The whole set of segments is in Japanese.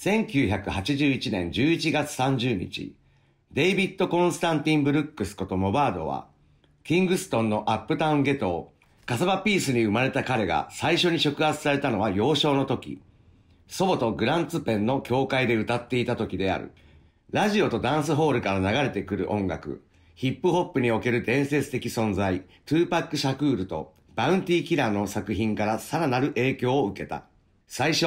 1981年11月30日、デイビッド・コンスタンティン・ブルックスことモバードは、キングストンのアップタウンゲトー、カサバピースに生まれた彼が最初に触発されたのは幼少の時、祖母とグランツペンの教会で歌っていた時である。ラジオとダンスホールから流れてくる音楽、ヒップホップにおける伝説的存在、トゥーパック・シャクールとバウンティーキラーの作品からさらなる影響を受けた。最初、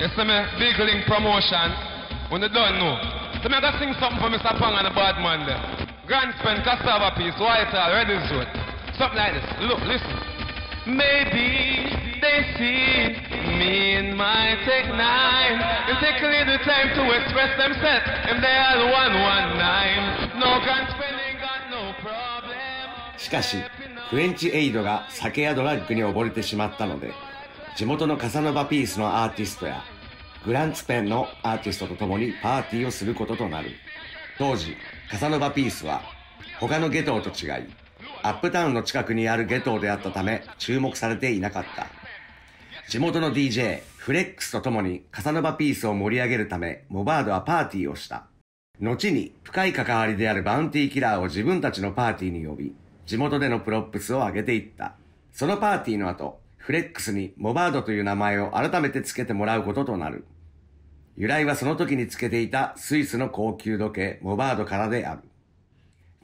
You see me bigling promotion. When you don't know. So me I gotta sing something for Mr. Pong and the bad man there. Grandspend, cassava piece, white or red is wood. Something like this. Look, listen. Maybe they see me in my take nine. They take a little time to express themselves. And they are one one nine. No grandspending got no problem. しかし、フレンチエイドが酒やドラッグに溺れてしまったので、地元のカサノバピースのアーティストやグランツペンのアーティストと共にパーティーをすることとなる。当時、カサノバピースは他のゲトーと違い、アップタウンの近くにあるゲトーであったため注目されていなかった。地元の DJ、フレックスと共にカサノバピースを盛り上げるため、モバードはパーティーをした。後に深い関わりであるバウンティーキラーを自分たちのパーティーに呼び、地元でのプロップスを上げていった。そのパーティーの後、フレックスにモバードという名前を改めて付けてもらうこととなる。由来はその時に付けていたスイスの高級時計モバードからである。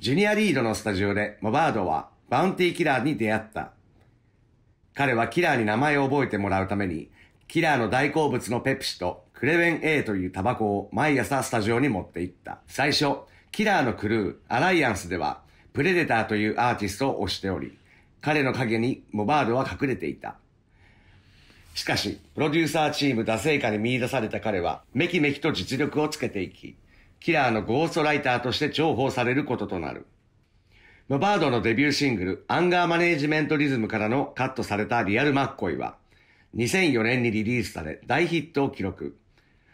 ジュニアリードのスタジオでモバードはバウンティーキラーに出会った。彼はキラーに名前を覚えてもらうために、キラーの大好物のペプシとクレベン A というタバコを毎朝スタジオに持って行った。最初、キラーのクルー、アライアンスでは、プレデターというアーティストを推しており、彼の影にモバードは隠れていた。しかし、プロデューサーチーム打成果に見出された彼は、メキメキと実力をつけていき、キラーのゴーストライターとして重宝されることとなる。モバードのデビューシングル、アンガーマネージメントリズムからのカットされたリアルマッコイは、2004年にリリースされ、大ヒットを記録。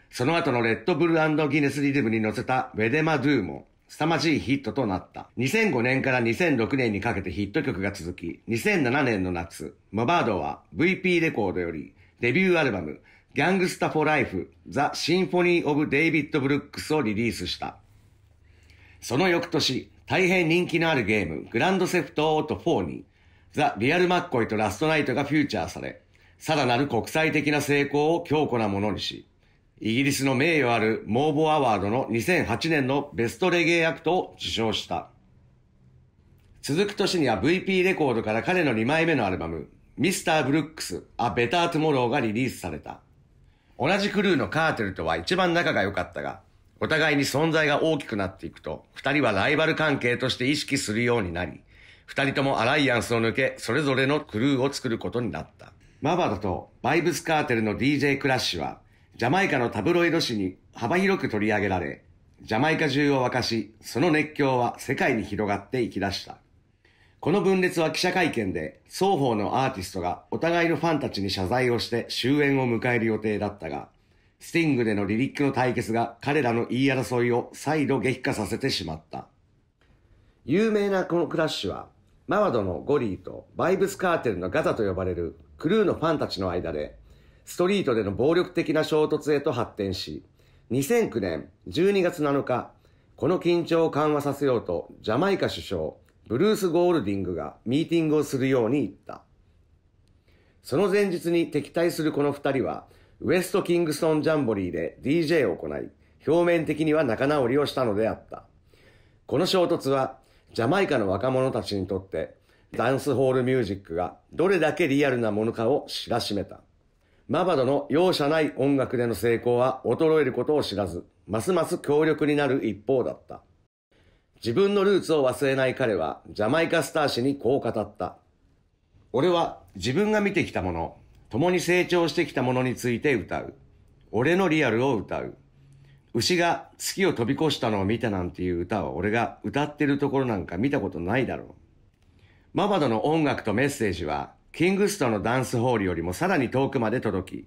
その後のレッドブルギネスリズムに乗せたウェデマドゥーも、凄まじいヒットとなった。2005年から2006年にかけてヒット曲が続き、2007年の夏、モバードは VP レコードよりデビューアルバム、ギャングスタ・フォ・ーライフ・ザ・シンフォニー・オブ・デイビッド・ブルックスをリリースした。その翌年、大変人気のあるゲーム、グランドセフト・オート4に、ザ・リアル・マッコイとラストナイトがフューチャーされ、さらなる国際的な成功を強固なものにし、イギリスの名誉あるモーボアワードの2008年のベストレゲエアクトを受賞した。続く年には VP レコードから彼の2枚目のアルバム、ミスター・ブルックス・ r ベター・トゥモローがリリースされた。同じクルーのカーテルとは一番仲が良かったが、お互いに存在が大きくなっていくと、二人はライバル関係として意識するようになり、二人ともアライアンスを抜け、それぞれのクルーを作ることになった。マバドとバイブスカーテルの DJ クラッシュは、ジャマイカのタブロイド紙に幅広く取り上げられ、ジャマイカ中を沸かし、その熱狂は世界に広がっていきだした。この分裂は記者会見で、双方のアーティストがお互いのファンたちに謝罪をして終焉を迎える予定だったが、スティングでのリリックの対決が彼らの言い争いを再度激化させてしまった。有名なこのクラッシュは、マワドのゴリーとバイブスカーテルのガザと呼ばれるクルーのファンたちの間でストリートでの暴力的な衝突へと発展し、2009年12月7日、この緊張を緩和させようと、ジャマイカ首相、ブルース・ゴールディングがミーティングをするように言った。その前日に敵対するこの二人は、ウエスト・キングストン・ジャンボリーで DJ を行い、表面的には仲直りをしたのであった。この衝突は、ジャマイカの若者たちにとって、ダンスホールミュージックがどれだけリアルなものかを知らしめた。マバドの容赦ない音楽での成功は衰えることを知らず、ますます強力になる一方だった。自分のルーツを忘れない彼は、ジャマイカスター氏にこう語った。俺は自分が見てきたもの、共に成長してきたものについて歌う。俺のリアルを歌う。牛が月を飛び越したのを見たなんていう歌は俺が歌ってるところなんか見たことないだろう。マバドの音楽とメッセージはキングストのダンスホールよりもさらに遠くまで届き、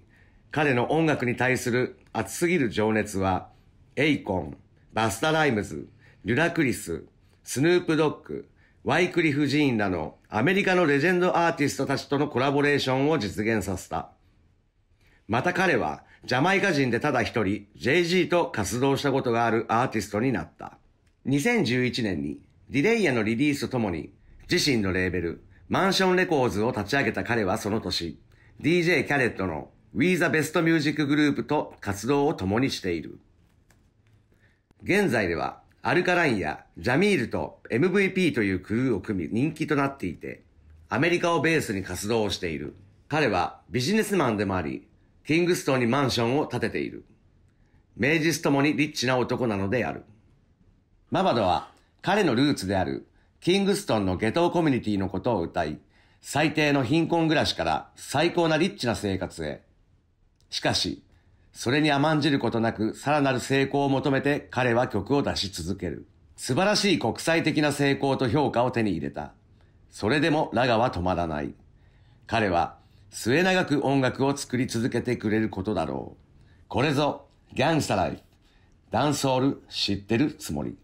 彼の音楽に対する熱すぎる情熱は、エイコン、バスタ・ライムズ、リュラ・クリス、スヌープ・ドッグ、ワイクリフ・ジーンらのアメリカのレジェンドアーティストたちとのコラボレーションを実現させた。また彼はジャマイカ人でただ一人 JG と活動したことがあるアーティストになった。2011年にディレイヤのリリースとともに自身のレーベルマンションレコーズを立ち上げた彼はその年、DJ キャレットの We the Best Music グループと活動を共にしている。現在では、アルカラインやジャミールと MVP というクルーを組み人気となっていて、アメリカをベースに活動をしている。彼はビジネスマンでもあり、キングストンにマンションを建てている。名実ともにリッチな男なのである。マバドは彼のルーツであるキングストンの下等コミュニティのことを歌い、最低の貧困暮らしから最高なリッチな生活へ。しかし、それに甘んじることなくさらなる成功を求めて彼は曲を出し続ける。素晴らしい国際的な成功と評価を手に入れた。それでもラガは止まらない。彼は末永く音楽を作り続けてくれることだろう。これぞ、ギャングスタライフ。ダンスオール知ってるつもり。